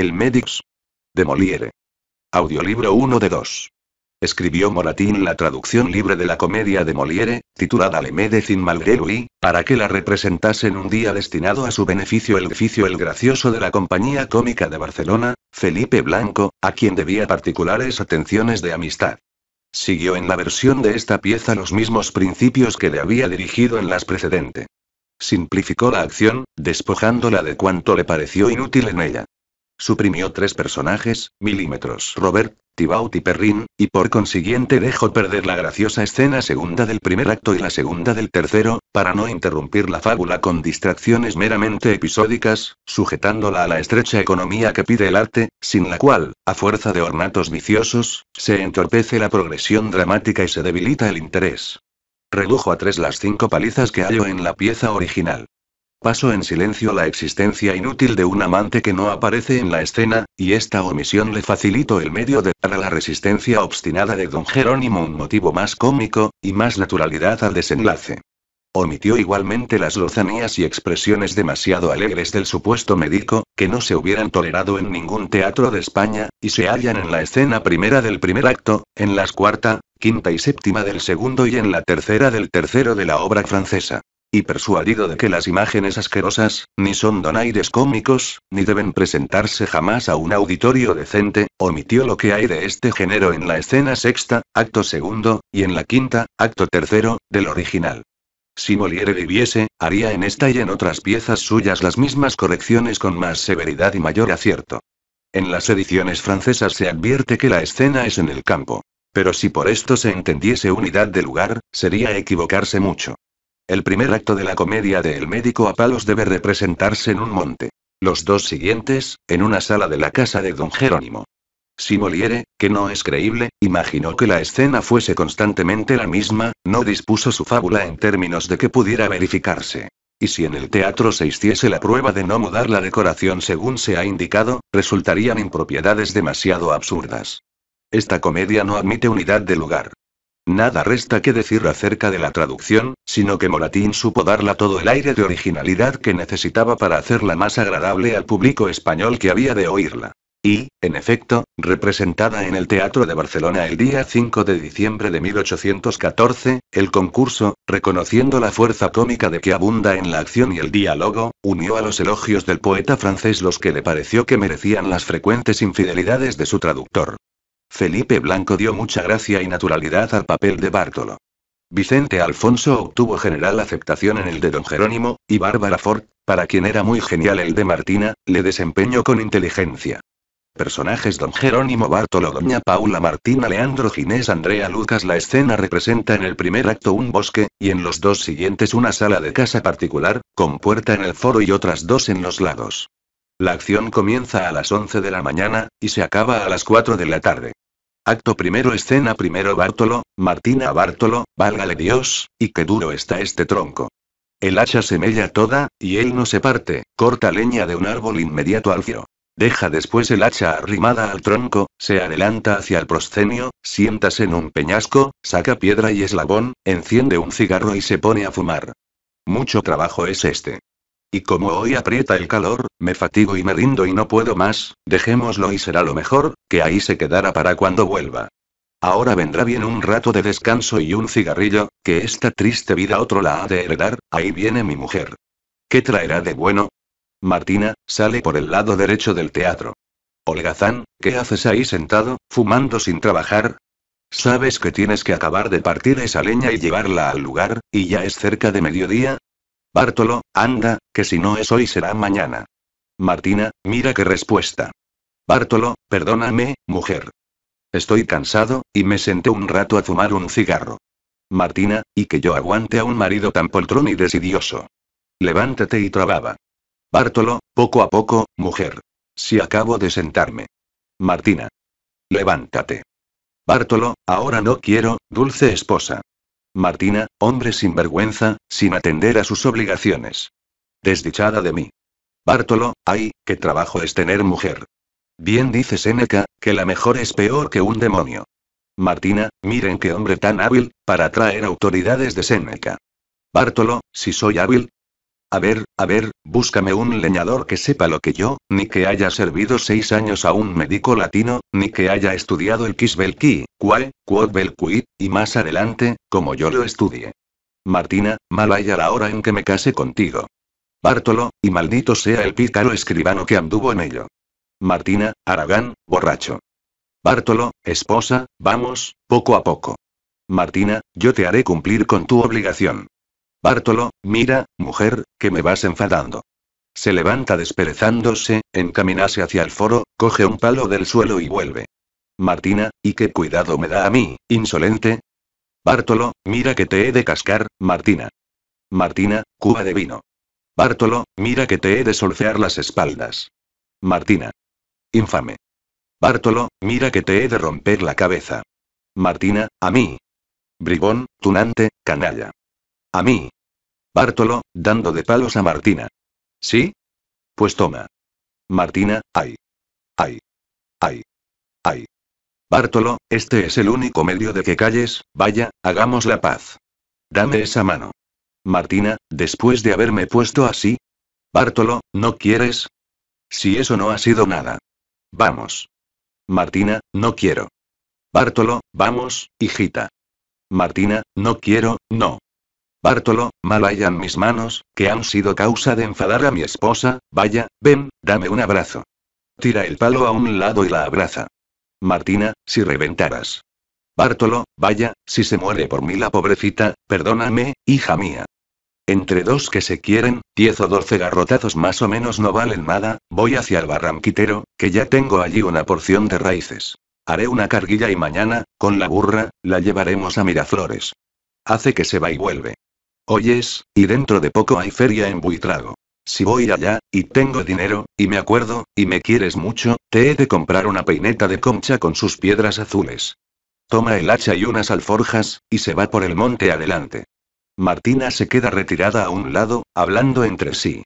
El Médix. De Moliere. Audiolibro 1 de 2. Escribió Moratín la traducción libre de la comedia de Moliere, titulada Le Médecin Malgré para que la representasen un día destinado a su beneficio el oficio El Gracioso de la Compañía Cómica de Barcelona, Felipe Blanco, a quien debía particulares atenciones de amistad. Siguió en la versión de esta pieza los mismos principios que le había dirigido en las precedentes. Simplificó la acción, despojándola de cuanto le pareció inútil en ella. Suprimió tres personajes, Milímetros, Robert, Tibaut y Perrin, y por consiguiente dejó perder la graciosa escena segunda del primer acto y la segunda del tercero, para no interrumpir la fábula con distracciones meramente episódicas, sujetándola a la estrecha economía que pide el arte, sin la cual, a fuerza de ornatos viciosos, se entorpece la progresión dramática y se debilita el interés. Redujo a tres las cinco palizas que hallo en la pieza original. Paso en silencio la existencia inútil de un amante que no aparece en la escena, y esta omisión le facilitó el medio de dar a la resistencia obstinada de don Jerónimo un motivo más cómico, y más naturalidad al desenlace. Omitió igualmente las lozanías y expresiones demasiado alegres del supuesto médico, que no se hubieran tolerado en ningún teatro de España, y se hallan en la escena primera del primer acto, en las cuarta, quinta y séptima del segundo y en la tercera del tercero de la obra francesa. Y persuadido de que las imágenes asquerosas, ni son donaires cómicos, ni deben presentarse jamás a un auditorio decente, omitió lo que hay de este género en la escena sexta, acto segundo, y en la quinta, acto tercero, del original. Si Moliere viviese, haría en esta y en otras piezas suyas las mismas correcciones con más severidad y mayor acierto. En las ediciones francesas se advierte que la escena es en el campo. Pero si por esto se entendiese unidad de lugar, sería equivocarse mucho. El primer acto de la comedia de El médico a palos debe representarse en un monte. Los dos siguientes, en una sala de la casa de don Jerónimo. Si Moliere, que no es creíble, imaginó que la escena fuese constantemente la misma, no dispuso su fábula en términos de que pudiera verificarse. Y si en el teatro se hiciese la prueba de no mudar la decoración según se ha indicado, resultarían impropiedades demasiado absurdas. Esta comedia no admite unidad de lugar. Nada resta que decir acerca de la traducción, sino que Moratín supo darla todo el aire de originalidad que necesitaba para hacerla más agradable al público español que había de oírla. Y, en efecto, representada en el Teatro de Barcelona el día 5 de diciembre de 1814, el concurso, reconociendo la fuerza cómica de que abunda en la acción y el diálogo, unió a los elogios del poeta francés los que le pareció que merecían las frecuentes infidelidades de su traductor. Felipe Blanco dio mucha gracia y naturalidad al papel de Bartolo. Vicente Alfonso obtuvo general aceptación en el de don Jerónimo, y Bárbara Ford, para quien era muy genial el de Martina, le desempeñó con inteligencia. Personajes Don Jerónimo Bartolo Doña Paula Martina Leandro Ginés Andrea Lucas La escena representa en el primer acto un bosque, y en los dos siguientes una sala de casa particular, con puerta en el foro y otras dos en los lados. La acción comienza a las 11 de la mañana, y se acaba a las 4 de la tarde. Acto primero, escena primero, Bartolo, Martina Bartolo, válgale Dios, y qué duro está este tronco. El hacha se mella toda, y él no se parte, corta leña de un árbol inmediato al cielo. Deja después el hacha arrimada al tronco, se adelanta hacia el proscenio, siéntase en un peñasco, saca piedra y eslabón, enciende un cigarro y se pone a fumar. Mucho trabajo es este. Y como hoy aprieta el calor, me fatigo y me rindo y no puedo más, dejémoslo y será lo mejor, que ahí se quedará para cuando vuelva. Ahora vendrá bien un rato de descanso y un cigarrillo, que esta triste vida otro la ha de heredar, ahí viene mi mujer. ¿Qué traerá de bueno? Martina, sale por el lado derecho del teatro. Holgazán, ¿qué haces ahí sentado, fumando sin trabajar? Sabes que tienes que acabar de partir esa leña y llevarla al lugar, y ya es cerca de mediodía, Bártolo, anda, que si no es hoy será mañana. Martina, mira qué respuesta. Bártolo, perdóname, mujer. Estoy cansado, y me senté un rato a fumar un cigarro. Martina, y que yo aguante a un marido tan poltrón y desidioso. Levántate y trababa. Bártolo, poco a poco, mujer. Si acabo de sentarme. Martina. Levántate. Bártolo, ahora no quiero, dulce esposa. Martina, hombre sin vergüenza, sin atender a sus obligaciones. Desdichada de mí. Bártolo, ay, qué trabajo es tener mujer. Bien dice Séneca, que la mejor es peor que un demonio. Martina, miren qué hombre tan hábil, para atraer autoridades de Séneca. Bártolo, si soy hábil, a ver, a ver, búscame un leñador que sepa lo que yo, ni que haya servido seis años a un médico latino, ni que haya estudiado el qui, Quae, Quod y más adelante, como yo lo estudie. Martina, mal haya la hora en que me case contigo. Bártolo, y maldito sea el pícaro escribano que anduvo en ello. Martina, Aragán, borracho. Bártolo, esposa, vamos, poco a poco. Martina, yo te haré cumplir con tu obligación. Bartolo, mira, mujer, que me vas enfadando. Se levanta desperezándose, encaminase hacia el foro, coge un palo del suelo y vuelve. Martina, ¿y qué cuidado me da a mí, insolente? Bartolo, mira que te he de cascar, Martina. Martina, cuba de vino. Bartolo, mira que te he de solfear las espaldas. Martina. Infame. Bartolo, mira que te he de romper la cabeza. Martina, a mí. Bribón, tunante, canalla. A mí. Bartolo, dando de palos a Martina. ¿Sí? Pues toma. Martina, ay. Ay. Ay. Ay. Bartolo, este es el único medio de que calles, vaya, hagamos la paz. Dame esa mano. Martina, después de haberme puesto así. Bartolo, ¿no quieres? Si eso no ha sido nada. Vamos. Martina, no quiero. Bartolo, vamos, hijita. Martina, no quiero, no. Bartolo, mal hayan mis manos, que han sido causa de enfadar a mi esposa, vaya, ven, dame un abrazo. Tira el palo a un lado y la abraza. Martina, si reventaras. Bartolo, vaya, si se muere por mí la pobrecita, perdóname, hija mía. Entre dos que se quieren, diez o doce garrotazos más o menos no valen nada, voy hacia el barranquitero, que ya tengo allí una porción de raíces. Haré una carguilla y mañana, con la burra, la llevaremos a Miraflores. Hace que se va y vuelve. Oyes, y dentro de poco hay feria en Buitrago. Si voy allá, y tengo dinero, y me acuerdo, y me quieres mucho, te he de comprar una peineta de concha con sus piedras azules. Toma el hacha y unas alforjas, y se va por el monte adelante. Martina se queda retirada a un lado, hablando entre sí.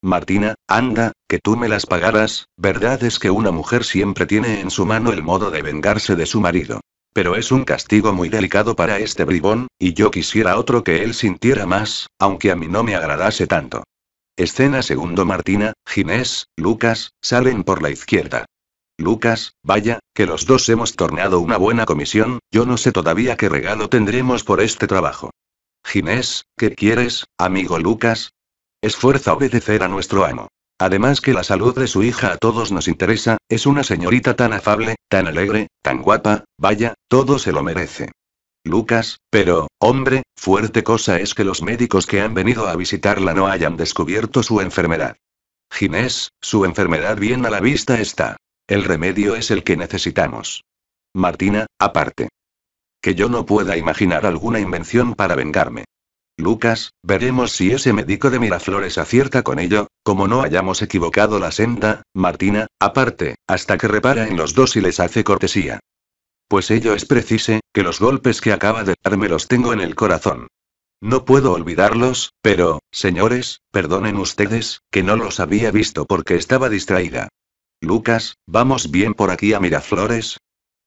Martina, anda, que tú me las pagarás, verdad es que una mujer siempre tiene en su mano el modo de vengarse de su marido. Pero es un castigo muy delicado para este bribón, y yo quisiera otro que él sintiera más, aunque a mí no me agradase tanto. Escena segundo Martina, Ginés, Lucas, salen por la izquierda. Lucas, vaya, que los dos hemos tornado una buena comisión, yo no sé todavía qué regalo tendremos por este trabajo. Ginés, ¿qué quieres, amigo Lucas? Esfuerza obedecer a nuestro amo. Además que la salud de su hija a todos nos interesa, es una señorita tan afable, tan alegre, tan guapa, vaya, todo se lo merece. Lucas, pero, hombre, fuerte cosa es que los médicos que han venido a visitarla no hayan descubierto su enfermedad. Ginés, su enfermedad bien a la vista está. El remedio es el que necesitamos. Martina, aparte. Que yo no pueda imaginar alguna invención para vengarme. Lucas, veremos si ese médico de Miraflores acierta con ello, como no hayamos equivocado la senda, Martina, aparte, hasta que repara en los dos y les hace cortesía. Pues ello es preciso, que los golpes que acaba de darme los tengo en el corazón. No puedo olvidarlos, pero, señores, perdonen ustedes, que no los había visto porque estaba distraída. Lucas, ¿vamos bien por aquí a Miraflores?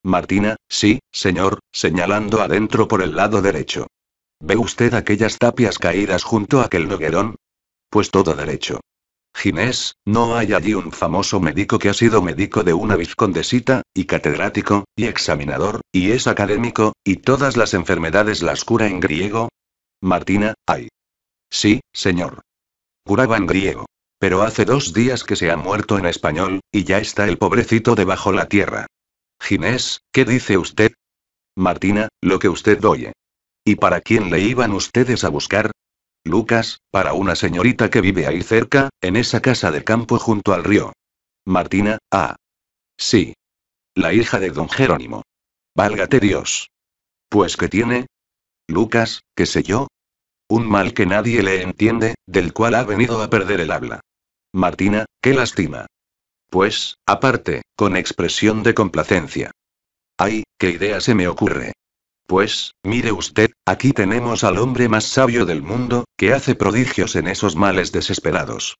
Martina, sí, señor, señalando adentro por el lado derecho. ¿Ve usted aquellas tapias caídas junto a aquel noguerón? Pues todo derecho. Ginés, ¿no hay allí un famoso médico que ha sido médico de una vizcondesita, y catedrático, y examinador, y es académico, y todas las enfermedades las cura en griego? Martina, ay. Sí, señor. Curaba en griego. Pero hace dos días que se ha muerto en español, y ya está el pobrecito debajo la tierra. Ginés, ¿qué dice usted? Martina, lo que usted oye. ¿Y para quién le iban ustedes a buscar? Lucas, para una señorita que vive ahí cerca, en esa casa de campo junto al río. Martina, ah. Sí. La hija de don Jerónimo. Válgate Dios. Pues ¿qué tiene? Lucas, qué sé yo. Un mal que nadie le entiende, del cual ha venido a perder el habla. Martina, qué lástima. Pues, aparte, con expresión de complacencia. Ay, qué idea se me ocurre. Pues, mire usted, aquí tenemos al hombre más sabio del mundo, que hace prodigios en esos males desesperados.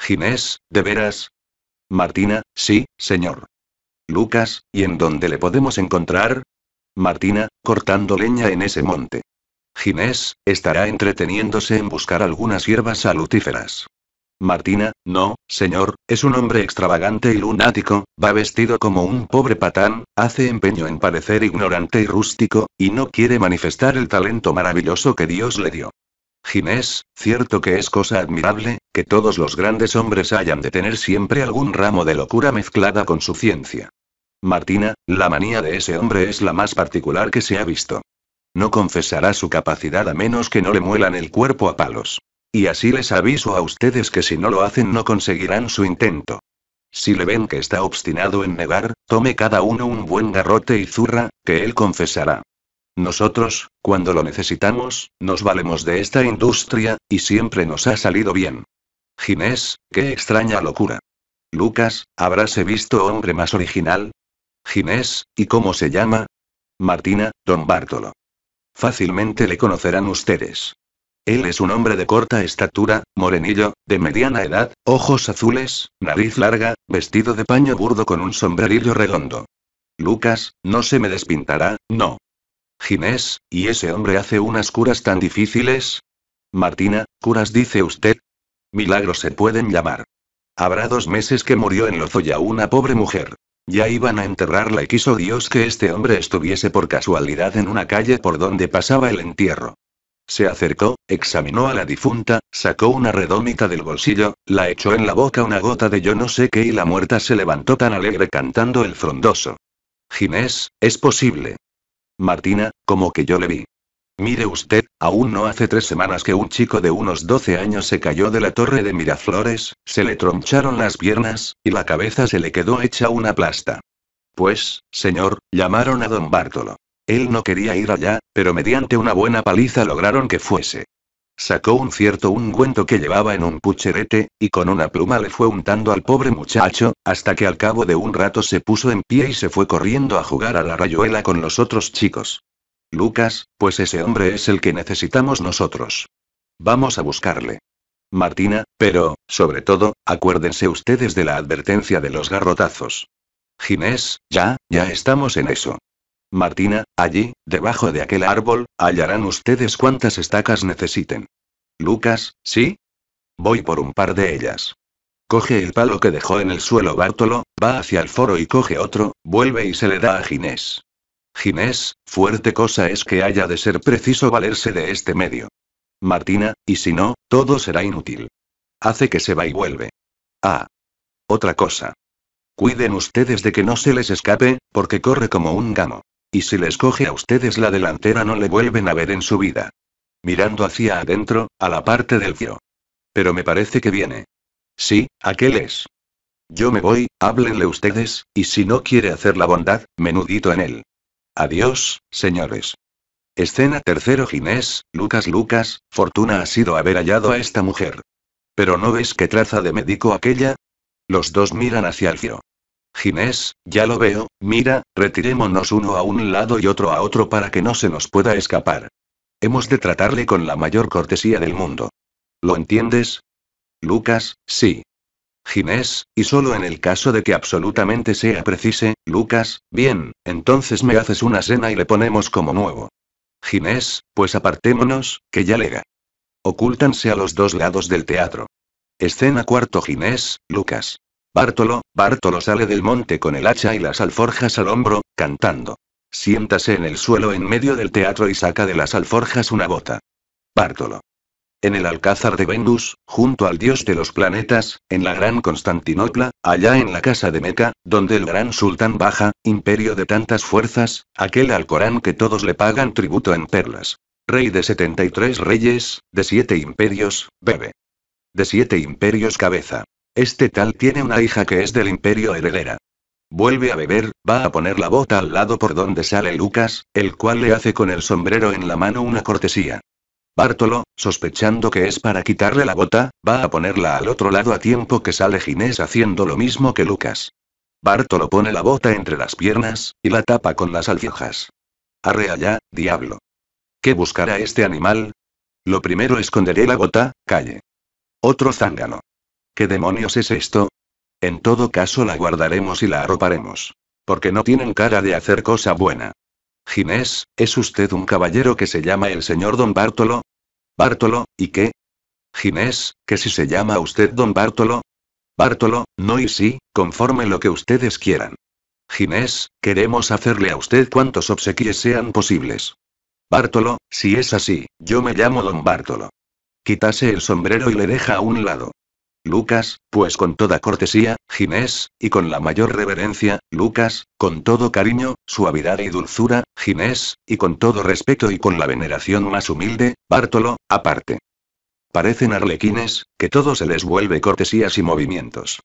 Ginés, ¿de veras? Martina, sí, señor. Lucas, ¿y en dónde le podemos encontrar? Martina, cortando leña en ese monte. Ginés, estará entreteniéndose en buscar algunas hierbas salutíferas. Martina, no, señor, es un hombre extravagante y lunático, va vestido como un pobre patán, hace empeño en parecer ignorante y rústico, y no quiere manifestar el talento maravilloso que Dios le dio. Ginés, cierto que es cosa admirable, que todos los grandes hombres hayan de tener siempre algún ramo de locura mezclada con su ciencia. Martina, la manía de ese hombre es la más particular que se ha visto. No confesará su capacidad a menos que no le muelan el cuerpo a palos. Y así les aviso a ustedes que si no lo hacen no conseguirán su intento. Si le ven que está obstinado en negar, tome cada uno un buen garrote y zurra, que él confesará. Nosotros, cuando lo necesitamos, nos valemos de esta industria, y siempre nos ha salido bien. Ginés, qué extraña locura. Lucas, ¿habráse visto hombre más original? Ginés, ¿y cómo se llama? Martina, don Bartolo. Fácilmente le conocerán ustedes. Él es un hombre de corta estatura, morenillo, de mediana edad, ojos azules, nariz larga, vestido de paño burdo con un sombrerillo redondo. Lucas, no se me despintará, no. Ginés, ¿y ese hombre hace unas curas tan difíciles? Martina, curas dice usted. Milagros se pueden llamar. Habrá dos meses que murió en Lozoya una pobre mujer. Ya iban a enterrarla y quiso Dios que este hombre estuviese por casualidad en una calle por donde pasaba el entierro. Se acercó, examinó a la difunta, sacó una redómita del bolsillo, la echó en la boca una gota de yo no sé qué y la muerta se levantó tan alegre cantando el frondoso. Ginés, es posible. Martina, como que yo le vi. Mire usted, aún no hace tres semanas que un chico de unos 12 años se cayó de la torre de Miraflores, se le troncharon las piernas, y la cabeza se le quedó hecha una plasta. Pues, señor, llamaron a don Bartolo. Él no quería ir allá, pero mediante una buena paliza lograron que fuese. Sacó un cierto ungüento que llevaba en un pucherete, y con una pluma le fue untando al pobre muchacho, hasta que al cabo de un rato se puso en pie y se fue corriendo a jugar a la rayuela con los otros chicos. Lucas, pues ese hombre es el que necesitamos nosotros. Vamos a buscarle. Martina, pero, sobre todo, acuérdense ustedes de la advertencia de los garrotazos. Ginés, ya, ya estamos en eso. Martina, allí, debajo de aquel árbol, hallarán ustedes cuantas estacas necesiten. Lucas, ¿sí? Voy por un par de ellas. Coge el palo que dejó en el suelo Bártolo, va hacia el foro y coge otro, vuelve y se le da a Ginés. Ginés, fuerte cosa es que haya de ser preciso valerse de este medio. Martina, y si no, todo será inútil. Hace que se va y vuelve. Ah. Otra cosa. Cuiden ustedes de que no se les escape, porque corre como un gamo. Y si les coge a ustedes la delantera no le vuelven a ver en su vida. Mirando hacia adentro, a la parte del tío. Pero me parece que viene. Sí, aquel es. Yo me voy, háblenle ustedes, y si no quiere hacer la bondad, menudito en él. Adiós, señores. Escena tercero Ginés, Lucas Lucas, fortuna ha sido haber hallado a esta mujer. Pero ¿no ves qué traza de médico aquella? Los dos miran hacia el fio. Ginés, ya lo veo, mira, retirémonos uno a un lado y otro a otro para que no se nos pueda escapar. Hemos de tratarle con la mayor cortesía del mundo. ¿Lo entiendes? Lucas, sí. Ginés, y solo en el caso de que absolutamente sea precise, Lucas, bien, entonces me haces una cena y le ponemos como nuevo. Ginés, pues apartémonos, que ya lega. Ocúltanse a los dos lados del teatro. Escena cuarto Ginés, Lucas. Bártolo, Bártolo sale del monte con el hacha y las alforjas al hombro, cantando. Siéntase en el suelo en medio del teatro y saca de las alforjas una bota. Bártolo. En el alcázar de Vendus, junto al dios de los planetas, en la gran Constantinopla, allá en la casa de Meca, donde el gran sultán baja, imperio de tantas fuerzas, aquel Alcorán que todos le pagan tributo en perlas. Rey de 73 reyes, de siete imperios, bebe. De siete imperios cabeza. Este tal tiene una hija que es del imperio heredera. Vuelve a beber, va a poner la bota al lado por donde sale Lucas, el cual le hace con el sombrero en la mano una cortesía. Bartolo, sospechando que es para quitarle la bota, va a ponerla al otro lado a tiempo que sale Ginés haciendo lo mismo que Lucas. Bartolo pone la bota entre las piernas, y la tapa con las alfijas. Arre allá, diablo. ¿Qué buscará este animal? Lo primero esconderé la bota, calle. Otro zángano. ¿Qué demonios es esto? En todo caso la guardaremos y la arroparemos. Porque no tienen cara de hacer cosa buena. Ginés, ¿es usted un caballero que se llama el señor don Bártolo? Bártolo, ¿y qué? Ginés, ¿que si se llama usted don Bártolo? Bártolo, no y sí, conforme lo que ustedes quieran. Ginés, queremos hacerle a usted cuantos obsequies sean posibles. Bártolo, si es así, yo me llamo don Bártolo. Quítase el sombrero y le deja a un lado. Lucas, pues con toda cortesía, Ginés, y con la mayor reverencia, Lucas, con todo cariño, suavidad y dulzura, Ginés, y con todo respeto y con la veneración más humilde, Bártolo, aparte. Parecen arlequines, que todo se les vuelve cortesías y movimientos.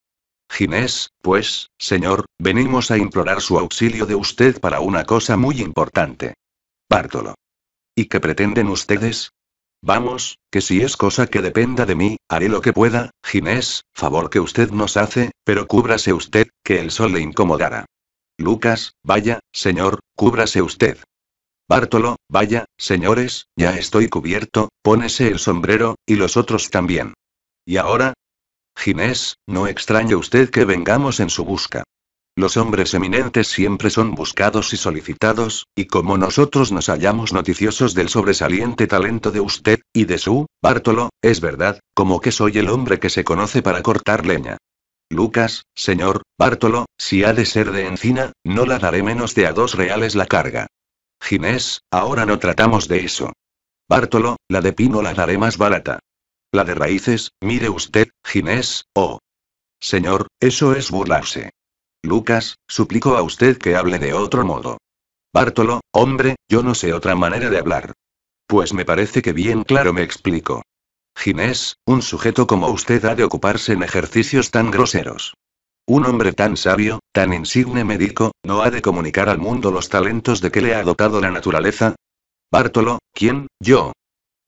Ginés, pues, señor, venimos a implorar su auxilio de usted para una cosa muy importante. Bártolo. ¿Y qué pretenden ustedes? Vamos, que si es cosa que dependa de mí, haré lo que pueda, Ginés, favor que usted nos hace, pero cúbrase usted, que el sol le incomodará. Lucas, vaya, señor, cúbrase usted. Bartolo, vaya, señores, ya estoy cubierto, pónese el sombrero, y los otros también. ¿Y ahora? Ginés, no extrañe usted que vengamos en su busca. Los hombres eminentes siempre son buscados y solicitados, y como nosotros nos hallamos noticiosos del sobresaliente talento de usted, y de su, Bartolo, es verdad, como que soy el hombre que se conoce para cortar leña. Lucas, señor, Bartolo, si ha de ser de encina, no la daré menos de a dos reales la carga. Ginés, ahora no tratamos de eso. Bartolo, la de pino la daré más barata. La de raíces, mire usted, Ginés, oh. Señor, eso es burlarse. Lucas, suplico a usted que hable de otro modo. Bartolo, hombre, yo no sé otra manera de hablar. Pues me parece que bien claro me explico. Ginés, un sujeto como usted ha de ocuparse en ejercicios tan groseros. Un hombre tan sabio, tan insigne médico, ¿no ha de comunicar al mundo los talentos de que le ha dotado la naturaleza? Bartolo, ¿quién? Yo.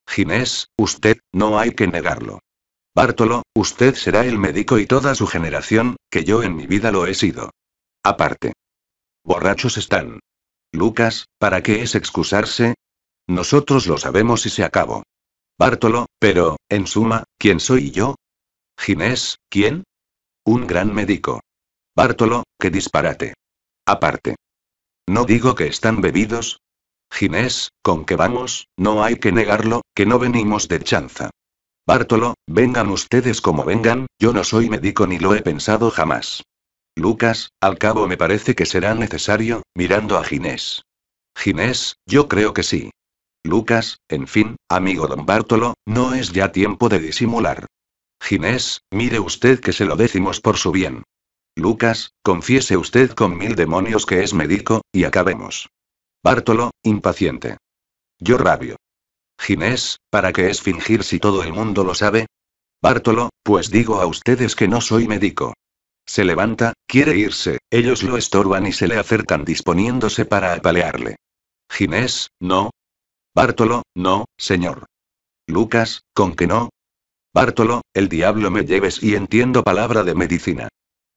Ginés, usted, no hay que negarlo. Bartolo, usted será el médico y toda su generación, que yo en mi vida lo he sido. Aparte. Borrachos están. Lucas, ¿para qué es excusarse? Nosotros lo sabemos y se acabó. Bartolo, pero, en suma, ¿quién soy yo? Ginés, ¿quién? Un gran médico. Bartolo, qué disparate. Aparte. No digo que están bebidos. Ginés, con qué vamos, no hay que negarlo, que no venimos de chanza. Bartolo, vengan ustedes como vengan, yo no soy médico ni lo he pensado jamás. Lucas, al cabo me parece que será necesario, mirando a Ginés. Ginés, yo creo que sí. Lucas, en fin, amigo don Bartolo, no es ya tiempo de disimular. Ginés, mire usted que se lo decimos por su bien. Lucas, confiese usted con mil demonios que es médico, y acabemos. Bartolo, impaciente. Yo rabio. Ginés, ¿para qué es fingir si todo el mundo lo sabe? Bártolo, pues digo a ustedes que no soy médico. Se levanta, quiere irse, ellos lo estorban y se le acercan disponiéndose para apalearle. Ginés, no. Bártolo, no, señor. Lucas, ¿con que no? Bártolo, el diablo me lleves y entiendo palabra de medicina.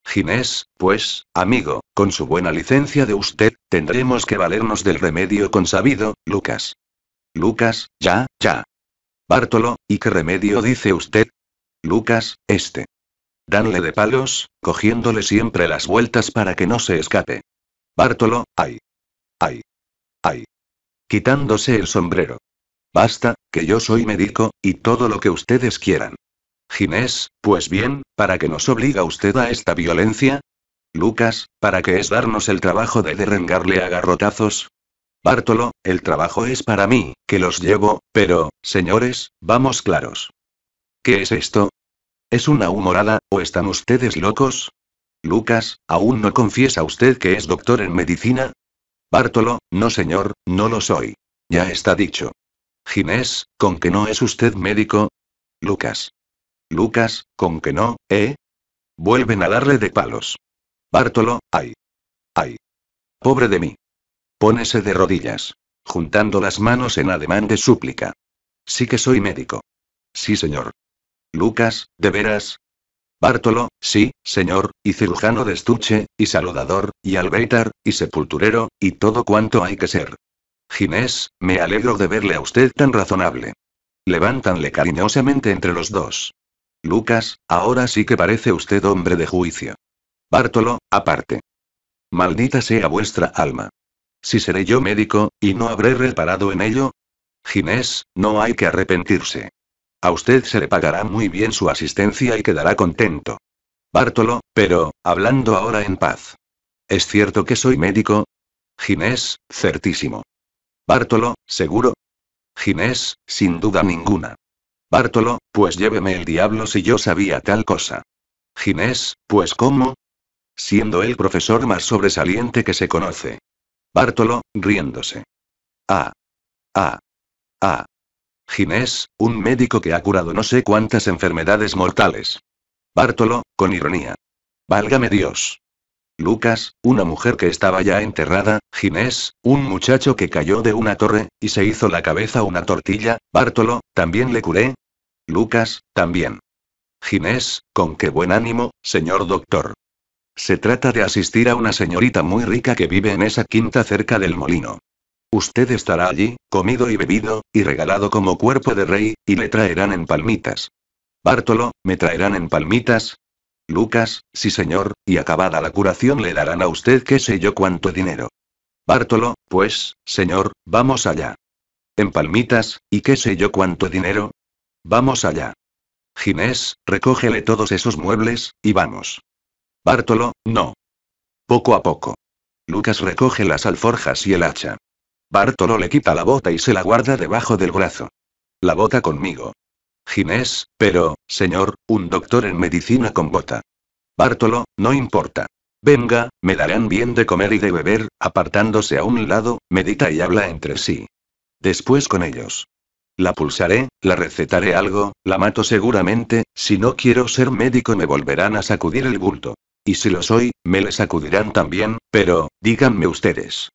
Ginés, pues, amigo, con su buena licencia de usted, tendremos que valernos del remedio consabido, Lucas. Lucas, ya, ya. Bartolo, ¿y qué remedio dice usted? Lucas, este. Danle de palos, cogiéndole siempre las vueltas para que no se escape. Bartolo, ay. Ay. Ay. Quitándose el sombrero. Basta, que yo soy médico, y todo lo que ustedes quieran. Ginés, pues bien, ¿para qué nos obliga usted a esta violencia? Lucas, ¿para qué es darnos el trabajo de derrengarle a garrotazos? Bartolo, el trabajo es para mí, que los llevo, pero, señores, vamos claros. ¿Qué es esto? ¿Es una humorada, o están ustedes locos? Lucas, ¿aún no confiesa usted que es doctor en medicina? Bartolo, no señor, no lo soy. Ya está dicho. Ginés, ¿con que no es usted médico? Lucas. Lucas, ¿con que no, eh? Vuelven a darle de palos. Bartolo, ay. Ay. Pobre de mí. Pónese de rodillas. Juntando las manos en ademán de súplica. Sí que soy médico. Sí, señor. Lucas, ¿de veras? Bártolo, sí, señor, y cirujano de estuche, y saludador, y albéitar y sepulturero, y todo cuanto hay que ser. Ginés, me alegro de verle a usted tan razonable. Levántanle cariñosamente entre los dos. Lucas, ahora sí que parece usted hombre de juicio. Bártolo, aparte. Maldita sea vuestra alma. Si seré yo médico, y no habré reparado en ello. Ginés, no hay que arrepentirse. A usted se le pagará muy bien su asistencia y quedará contento. Bártolo, pero, hablando ahora en paz. ¿Es cierto que soy médico? Ginés, certísimo. Bártolo, seguro. Ginés, sin duda ninguna. Bártolo, pues lléveme el diablo si yo sabía tal cosa. Ginés, pues cómo? Siendo el profesor más sobresaliente que se conoce. Bartolo, riéndose. Ah. Ah. Ah. Ginés, un médico que ha curado no sé cuántas enfermedades mortales. Bartolo, con ironía. Válgame Dios. Lucas, una mujer que estaba ya enterrada, Ginés, un muchacho que cayó de una torre, y se hizo la cabeza una tortilla, Bartolo, también le curé. Lucas, también. Ginés, con qué buen ánimo, señor doctor. Se trata de asistir a una señorita muy rica que vive en esa quinta cerca del molino. Usted estará allí, comido y bebido, y regalado como cuerpo de rey, y le traerán en palmitas. Bártolo, ¿me traerán en palmitas? Lucas, sí señor, y acabada la curación le darán a usted qué sé yo cuánto dinero. Bártolo, pues, señor, vamos allá. En palmitas, y qué sé yo cuánto dinero. Vamos allá. Ginés, recógele todos esos muebles, y vamos. Bartolo, no. Poco a poco. Lucas recoge las alforjas y el hacha. Bartolo le quita la bota y se la guarda debajo del brazo. La bota conmigo. Ginés, pero, señor, un doctor en medicina con bota. Bartolo, no importa. Venga, me darán bien de comer y de beber, apartándose a un lado, medita y habla entre sí. Después con ellos. La pulsaré, la recetaré algo, la mato seguramente, si no quiero ser médico me volverán a sacudir el bulto. Y si lo soy, me les acudirán también, pero, díganme ustedes.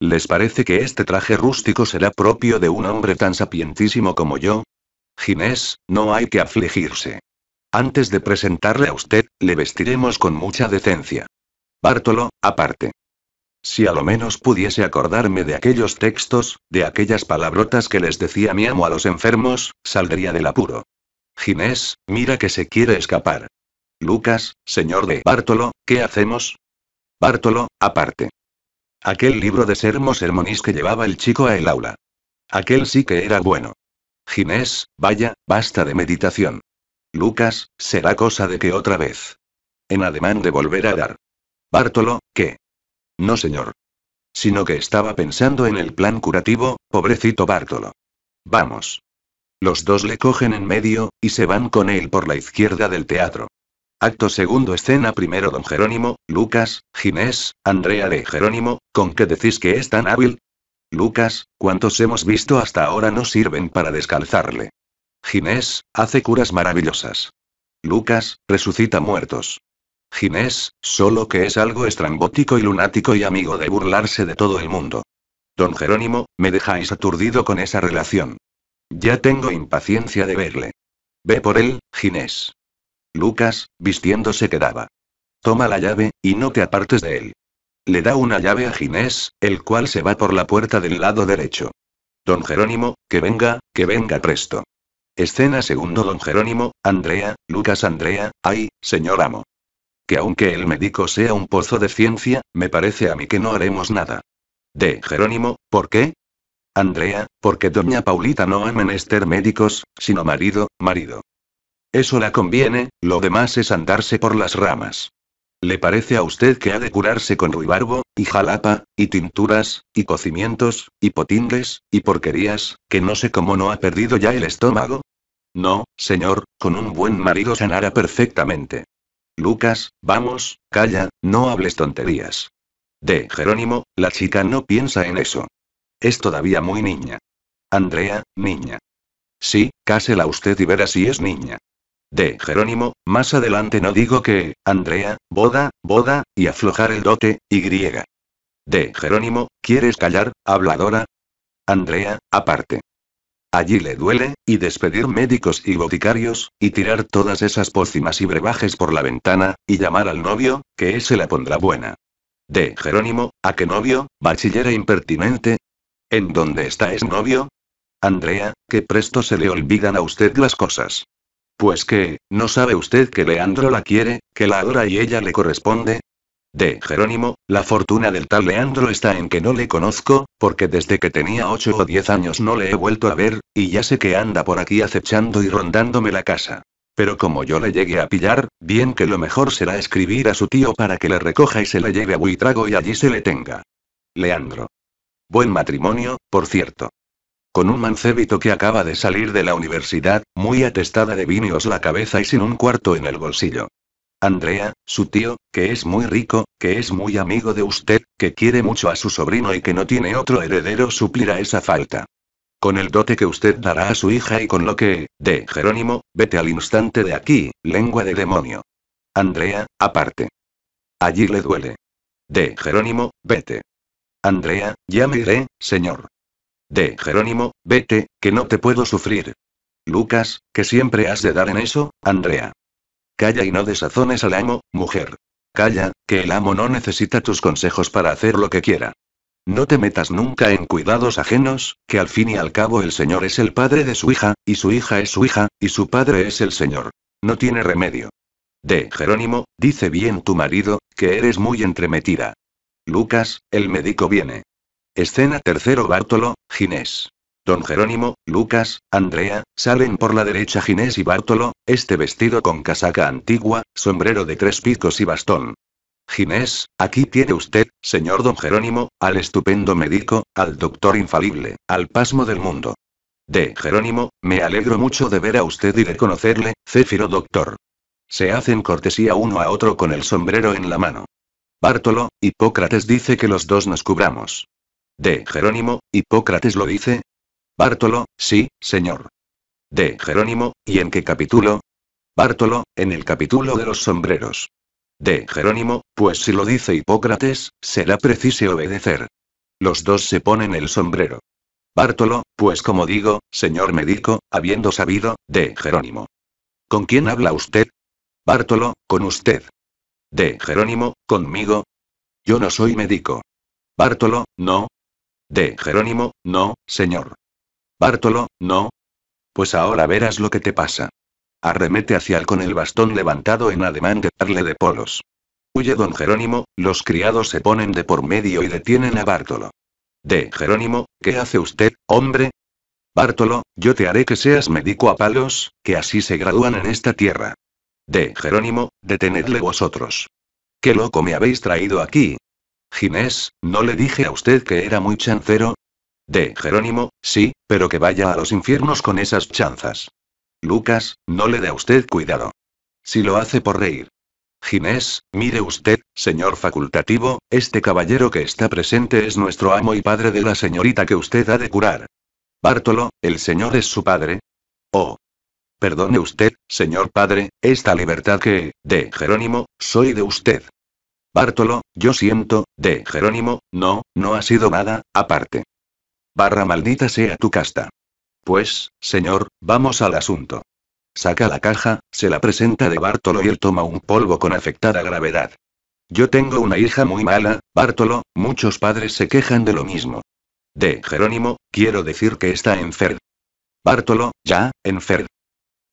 ¿Les parece que este traje rústico será propio de un hombre tan sapientísimo como yo? Ginés, no hay que afligirse. Antes de presentarle a usted, le vestiremos con mucha decencia. Bártolo, aparte. Si a lo menos pudiese acordarme de aquellos textos, de aquellas palabrotas que les decía mi amo a los enfermos, saldría del apuro. Ginés, mira que se quiere escapar. Lucas, señor de Bártolo, ¿qué hacemos? Bártolo, aparte. Aquel libro de sermos sermonis que llevaba el chico a el aula. Aquel sí que era bueno. Ginés, vaya, basta de meditación. Lucas, será cosa de que otra vez. En ademán de volver a dar. Bártolo, ¿qué? No, señor. Sino que estaba pensando en el plan curativo, pobrecito Bártolo. Vamos. Los dos le cogen en medio, y se van con él por la izquierda del teatro. Acto segundo escena primero don Jerónimo, Lucas, Ginés, Andrea de Jerónimo, ¿con qué decís que es tan hábil? Lucas, cuantos hemos visto hasta ahora no sirven para descalzarle. Ginés, hace curas maravillosas. Lucas, resucita muertos. Ginés, solo que es algo estrambótico y lunático y amigo de burlarse de todo el mundo. Don Jerónimo, me dejáis aturdido con esa relación. Ya tengo impaciencia de verle. Ve por él, Ginés. Lucas, vistiéndose quedaba. Toma la llave, y no te apartes de él. Le da una llave a Ginés, el cual se va por la puerta del lado derecho. Don Jerónimo, que venga, que venga presto. Escena segundo Don Jerónimo, Andrea, Lucas Andrea, ay, señor amo. Que aunque el médico sea un pozo de ciencia, me parece a mí que no haremos nada. De Jerónimo, ¿por qué? Andrea, porque doña Paulita no ha menester médicos, sino marido, marido. Eso la conviene, lo demás es andarse por las ramas. ¿Le parece a usted que ha de curarse con ruibarbo, y jalapa, y tinturas, y cocimientos, y potingues, y porquerías, que no sé cómo no ha perdido ya el estómago? No, señor, con un buen marido sanará perfectamente. Lucas, vamos, calla, no hables tonterías. De Jerónimo, la chica no piensa en eso. Es todavía muy niña. Andrea, niña. Sí, cásela usted y verá si es niña de Jerónimo, más adelante no digo que, Andrea, boda, boda, y aflojar el dote, y griega. De Jerónimo, ¿quieres callar, habladora? Andrea, aparte. Allí le duele, y despedir médicos y boticarios, y tirar todas esas pócimas y brebajes por la ventana, y llamar al novio, que ese la pondrá buena. De Jerónimo, ¿a qué novio, bachillera e impertinente? ¿En dónde está ese novio? Andrea, que presto se le olvidan a usted las cosas. Pues que, ¿no sabe usted que Leandro la quiere, que la adora y ella le corresponde? De Jerónimo, la fortuna del tal Leandro está en que no le conozco, porque desde que tenía ocho o diez años no le he vuelto a ver, y ya sé que anda por aquí acechando y rondándome la casa. Pero como yo le llegue a pillar, bien que lo mejor será escribir a su tío para que le recoja y se le lleve a Buitrago y allí se le tenga. Leandro. Buen matrimonio, por cierto. Con un mancebito que acaba de salir de la universidad, muy atestada de vinios la cabeza y sin un cuarto en el bolsillo. Andrea, su tío, que es muy rico, que es muy amigo de usted, que quiere mucho a su sobrino y que no tiene otro heredero, suplirá esa falta. Con el dote que usted dará a su hija y con lo que, de Jerónimo, vete al instante de aquí, lengua de demonio. Andrea, aparte. Allí le duele. De Jerónimo, vete. Andrea, ya me iré, señor de Jerónimo, vete, que no te puedo sufrir. Lucas, que siempre has de dar en eso, Andrea. Calla y no desazones al amo, mujer. Calla, que el amo no necesita tus consejos para hacer lo que quiera. No te metas nunca en cuidados ajenos, que al fin y al cabo el Señor es el padre de su hija, y su hija es su hija, y su padre es el Señor. No tiene remedio. De Jerónimo, dice bien tu marido, que eres muy entremetida. Lucas, el médico viene. Escena tercero Bartolo, Ginés. Don Jerónimo, Lucas, Andrea, salen por la derecha Ginés y Bartolo, este vestido con casaca antigua, sombrero de tres picos y bastón. Ginés, aquí tiene usted, señor don Jerónimo, al estupendo médico, al doctor infalible, al pasmo del mundo. De Jerónimo, me alegro mucho de ver a usted y de conocerle, Céfiro doctor. Se hacen cortesía uno a otro con el sombrero en la mano. Bartolo, Hipócrates dice que los dos nos cubramos. De Jerónimo, Hipócrates lo dice. Bártolo, sí, señor. De Jerónimo, ¿y en qué capítulo? Bártolo, en el capítulo de los sombreros. De Jerónimo, pues si lo dice Hipócrates, será preciso obedecer. Los dos se ponen el sombrero. Bártolo, pues como digo, señor médico, habiendo sabido, de Jerónimo. ¿Con quién habla usted? Bártolo, con usted. De Jerónimo, conmigo. Yo no soy médico. Bártolo, no, de Jerónimo, no, señor. Bartolo, no. Pues ahora verás lo que te pasa. Arremete hacia él con el bastón levantado en ademán de darle de polos. Huye don Jerónimo, los criados se ponen de por medio y detienen a Bartolo. De Jerónimo, ¿qué hace usted, hombre? Bartolo, yo te haré que seas médico a palos, que así se gradúan en esta tierra. De Jerónimo, detenedle vosotros. ¿Qué loco me habéis traído aquí, Ginés, ¿no le dije a usted que era muy chancero? De Jerónimo, sí, pero que vaya a los infiernos con esas chanzas. Lucas, no le dé a usted cuidado. Si lo hace por reír. Ginés, mire usted, señor facultativo, este caballero que está presente es nuestro amo y padre de la señorita que usted ha de curar. Bartolo, el señor es su padre. Oh. Perdone usted, señor padre, esta libertad que, de Jerónimo, soy de usted. Bartolo, yo siento, de Jerónimo, no, no ha sido nada, aparte. Barra maldita sea tu casta. Pues, señor, vamos al asunto. Saca la caja, se la presenta de Bartolo y él toma un polvo con afectada gravedad. Yo tengo una hija muy mala, Bartolo, muchos padres se quejan de lo mismo. De Jerónimo, quiero decir que está enfermo. Bartolo, ya, enfermo.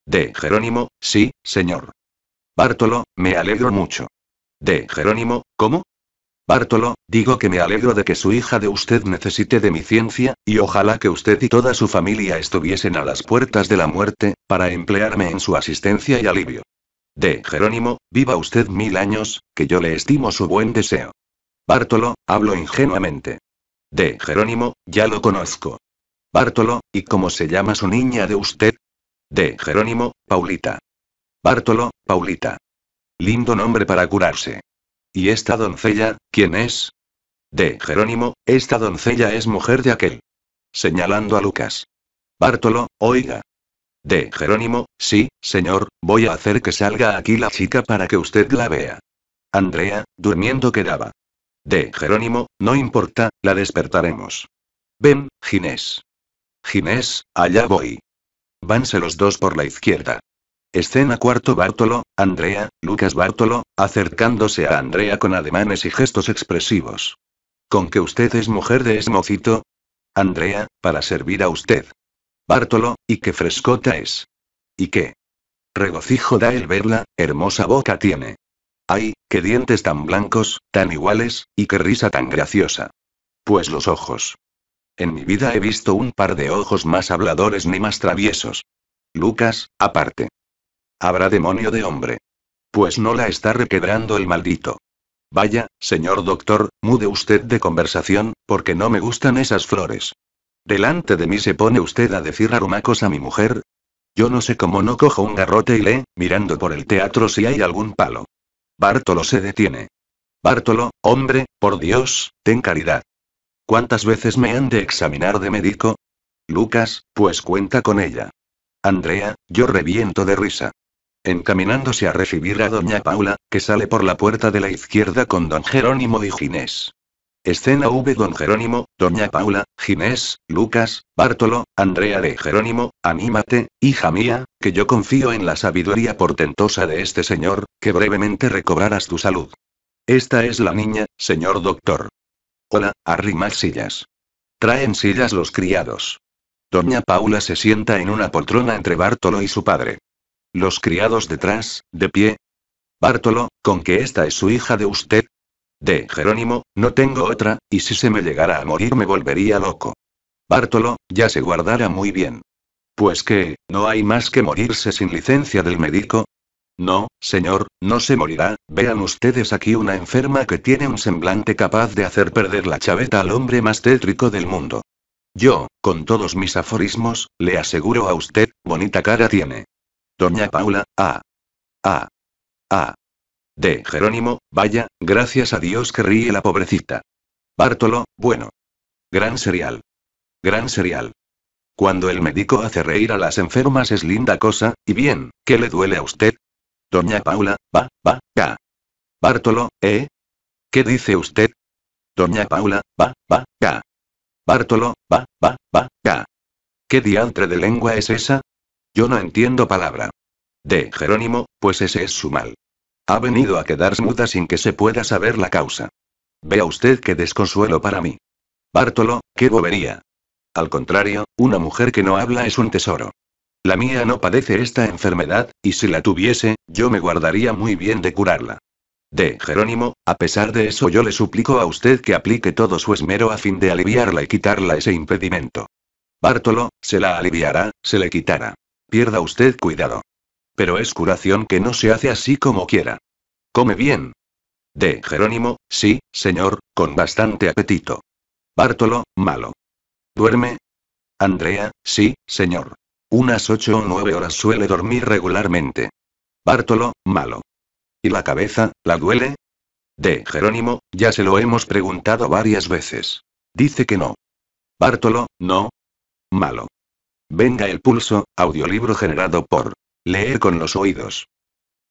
De Jerónimo, sí, señor. Bartolo, me alegro mucho. De Jerónimo, ¿cómo? Bartolo, digo que me alegro de que su hija de usted necesite de mi ciencia, y ojalá que usted y toda su familia estuviesen a las puertas de la muerte, para emplearme en su asistencia y alivio. De Jerónimo, viva usted mil años, que yo le estimo su buen deseo. Bartolo, hablo ingenuamente. De Jerónimo, ya lo conozco. Bártolo, ¿y cómo se llama su niña de usted? De Jerónimo, Paulita. Bartolo, Paulita. Lindo nombre para curarse. ¿Y esta doncella, quién es? De Jerónimo, esta doncella es mujer de aquel. Señalando a Lucas. Bártolo, oiga. De Jerónimo, sí, señor, voy a hacer que salga aquí la chica para que usted la vea. Andrea, durmiendo quedaba. De Jerónimo, no importa, la despertaremos. Ven, Ginés. Ginés, allá voy. Vanse los dos por la izquierda. Escena cuarto Bartolo, Andrea, Lucas Bartolo, acercándose a Andrea con ademanes y gestos expresivos. ¿Con que usted es mujer de esmocito? Andrea, para servir a usted. Bartolo, y qué frescota es. ¿Y qué? Regocijo da el verla, hermosa boca tiene. Ay, qué dientes tan blancos, tan iguales, y qué risa tan graciosa. Pues los ojos. En mi vida he visto un par de ojos más habladores ni más traviesos. Lucas, aparte. Habrá demonio de hombre. Pues no la está requebrando el maldito. Vaya, señor doctor, mude usted de conversación, porque no me gustan esas flores. Delante de mí se pone usted a decir arumacos a mi mujer. Yo no sé cómo no cojo un garrote y le, mirando por el teatro si hay algún palo. Bartolo se detiene. Bartolo, hombre, por Dios, ten caridad. ¿Cuántas veces me han de examinar de médico? Lucas, pues cuenta con ella. Andrea, yo reviento de risa encaminándose a recibir a doña Paula, que sale por la puerta de la izquierda con don Jerónimo y Ginés. Escena V. Don Jerónimo, Doña Paula, Ginés, Lucas, Bártolo, Andrea de Jerónimo, anímate, hija mía, que yo confío en la sabiduría portentosa de este señor, que brevemente recobrarás tu salud. Esta es la niña, señor doctor. Hola, arrimad sillas. Traen sillas los criados. Doña Paula se sienta en una poltrona entre Bártolo y su padre. Los criados detrás, de pie. Bartolo, con que esta es su hija de usted. De Jerónimo, no tengo otra, y si se me llegara a morir me volvería loco. Bartolo, ya se guardará muy bien. Pues que, ¿no hay más que morirse sin licencia del médico? No, señor, no se morirá, vean ustedes aquí una enferma que tiene un semblante capaz de hacer perder la chaveta al hombre más tétrico del mundo. Yo, con todos mis aforismos, le aseguro a usted, bonita cara tiene. Doña Paula, ah. Ah. Ah. De Jerónimo, vaya, gracias a Dios que ríe la pobrecita. Bartolo, bueno. Gran serial. Gran serial. Cuando el médico hace reír a las enfermas es linda cosa, y bien, ¿qué le duele a usted? Doña Paula, va, va, ca. Bartolo, ¿eh? ¿Qué dice usted? Doña Paula, va, va, ca. Bartolo, va, va, va, ca. ¿Qué diantre de lengua es esa? Yo no entiendo palabra. De Jerónimo, pues ese es su mal. Ha venido a quedarse muda sin que se pueda saber la causa. Vea usted qué desconsuelo para mí. Bártolo, qué bobería. Al contrario, una mujer que no habla es un tesoro. La mía no padece esta enfermedad, y si la tuviese, yo me guardaría muy bien de curarla. De Jerónimo, a pesar de eso yo le suplico a usted que aplique todo su esmero a fin de aliviarla y quitarla ese impedimento. Bártolo, se la aliviará, se le quitará. Pierda usted cuidado. Pero es curación que no se hace así como quiera. Come bien. De Jerónimo, sí, señor, con bastante apetito. Bártolo, malo. ¿Duerme? Andrea, sí, señor. Unas ocho o nueve horas suele dormir regularmente. Bártolo, malo. ¿Y la cabeza, la duele? De Jerónimo, ya se lo hemos preguntado varias veces. Dice que no. Bártolo, no. Malo. Venga el pulso, audiolibro generado por Leer con los oídos.